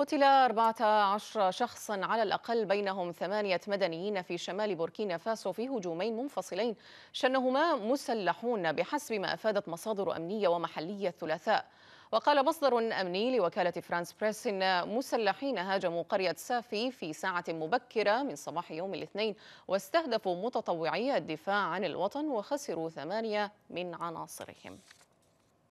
قتل 14 شخصا على الأقل بينهم ثمانية مدنيين في شمال بوركينا فاسو في هجومين منفصلين شنهما مسلحون بحسب ما أفادت مصادر أمنية ومحلية الثلاثاء وقال مصدر أمني لوكالة فرانس بريس إن مسلحين هاجموا قرية سافي في ساعة مبكرة من صباح يوم الاثنين واستهدفوا متطوعي الدفاع عن الوطن وخسروا ثمانية من عناصرهم